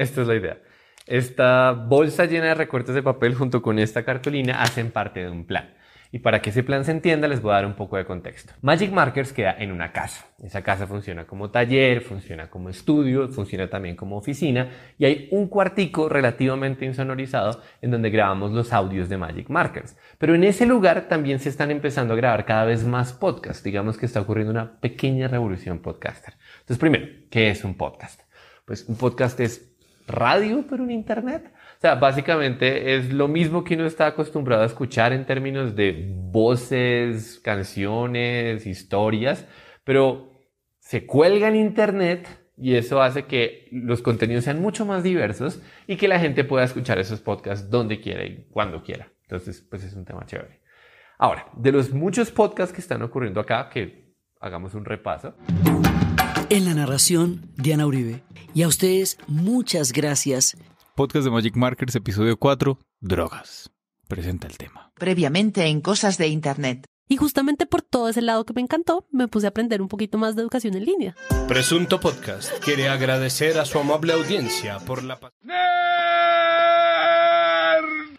Esta es la idea. Esta bolsa llena de recortes de papel junto con esta cartulina hacen parte de un plan. Y para que ese plan se entienda, les voy a dar un poco de contexto. Magic Markers queda en una casa. Esa casa funciona como taller, funciona como estudio, funciona también como oficina. Y hay un cuartico relativamente insonorizado en donde grabamos los audios de Magic Markers. Pero en ese lugar también se están empezando a grabar cada vez más podcasts. Digamos que está ocurriendo una pequeña revolución podcaster. Entonces, primero, ¿qué es un podcast? Pues un podcast es radio, pero en Internet. O sea, básicamente es lo mismo que uno está acostumbrado a escuchar en términos de voces, canciones, historias, pero se cuelga en Internet y eso hace que los contenidos sean mucho más diversos y que la gente pueda escuchar esos podcasts donde quiera y cuando quiera. Entonces, pues es un tema chévere. Ahora, de los muchos podcasts que están ocurriendo acá, que hagamos un repaso. En la narración, Diana Uribe. Y a ustedes, muchas gracias. Podcast de Magic Markers, episodio 4, drogas. Presenta el tema. Previamente en Cosas de Internet. Y justamente por todo ese lado que me encantó, me puse a aprender un poquito más de educación en línea. Presunto Podcast quiere agradecer a su amable audiencia por la... ¡Nerd!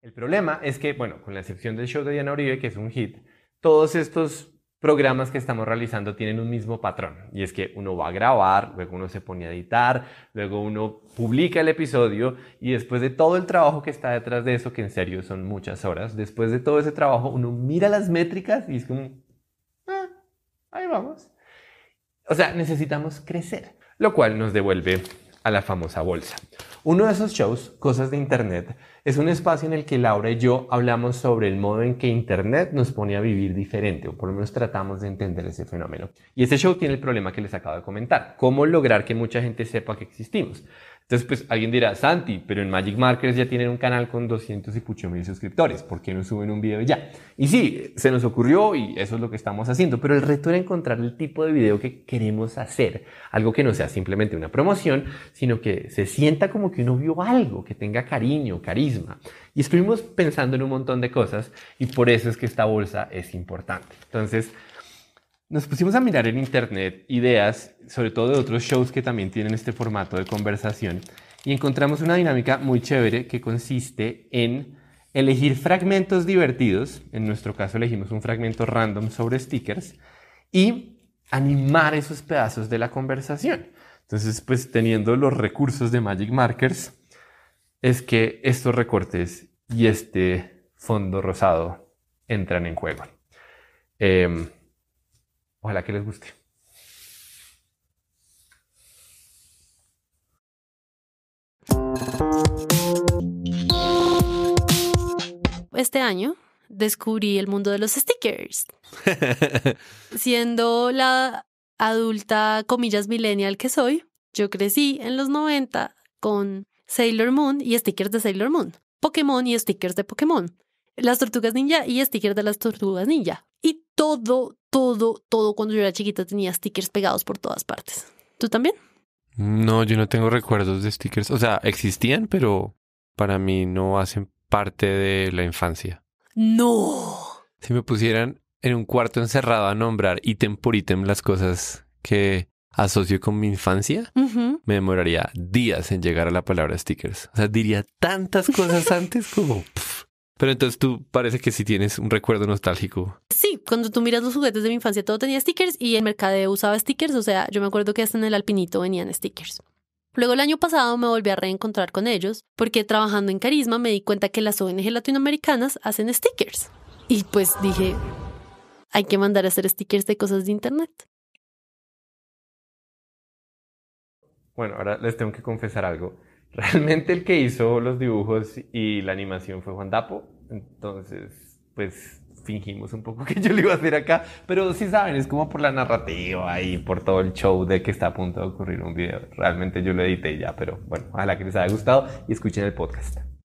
El problema es que, bueno, con la excepción del show de Diana Uribe, que es un hit, todos estos programas que estamos realizando tienen un mismo patrón y es que uno va a grabar, luego uno se pone a editar, luego uno publica el episodio y después de todo el trabajo que está detrás de eso, que en serio son muchas horas, después de todo ese trabajo uno mira las métricas y es como, ah, ahí vamos. O sea, necesitamos crecer, lo cual nos devuelve a la famosa bolsa. Uno de esos shows, Cosas de Internet, es un espacio en el que Laura y yo hablamos sobre el modo en que Internet nos pone a vivir diferente, o por lo menos tratamos de entender ese fenómeno. Y este show tiene el problema que les acabo de comentar, cómo lograr que mucha gente sepa que existimos. Entonces, pues alguien dirá, Santi, pero en Magic Markers ya tienen un canal con 200 y pucho mil suscriptores, ¿por qué no suben un video ya? Y sí, se nos ocurrió y eso es lo que estamos haciendo, pero el reto era encontrar el tipo de video que queremos hacer, algo que no sea simplemente una promoción, sino que se sienta como que uno vio algo, que tenga cariño, carisma. Y estuvimos pensando en un montón de cosas y por eso es que esta bolsa es importante. Entonces, nos pusimos a mirar en internet ideas, sobre todo de otros shows que también tienen este formato de conversación, y encontramos una dinámica muy chévere que consiste en elegir fragmentos divertidos, en nuestro caso elegimos un fragmento random sobre stickers, y animar esos pedazos de la conversación. Entonces, pues teniendo los recursos de Magic Markers, es que estos recortes y este fondo rosado entran en juego. Em, Ojalá que les guste. Este año descubrí el mundo de los stickers. Siendo la adulta, comillas, millennial que soy, yo crecí en los 90 con Sailor Moon y stickers de Sailor Moon, Pokémon y stickers de Pokémon. Las Tortugas Ninja y stickers de las Tortugas Ninja. Y todo, todo, todo cuando yo era chiquita tenía stickers pegados por todas partes. ¿Tú también? No, yo no tengo recuerdos de stickers. O sea, existían, pero para mí no hacen parte de la infancia. No. Si me pusieran en un cuarto encerrado a nombrar ítem por ítem las cosas que asocio con mi infancia, me demoraría días en llegar a la palabra stickers. O sea, diría tantas cosas antes como... Pero entonces tú parece que sí tienes un recuerdo nostálgico. Sí, cuando tú miras los juguetes de mi infancia, todo tenía stickers y el mercadeo usaba stickers. O sea, yo me acuerdo que hasta en el alpinito venían stickers. Luego el año pasado me volví a reencontrar con ellos porque trabajando en Carisma me di cuenta que las ONG latinoamericanas hacen stickers. Y pues dije, hay que mandar a hacer stickers de cosas de Internet. Bueno, ahora les tengo que confesar algo. Realmente el que hizo los dibujos y la animación fue Juan Dapo, entonces pues fingimos un poco que yo lo iba a hacer acá, pero si saben, es como por la narrativa y por todo el show de que está a punto de ocurrir un video. Realmente yo lo edité ya, pero bueno, ojalá que les haya gustado y escuchen el podcast.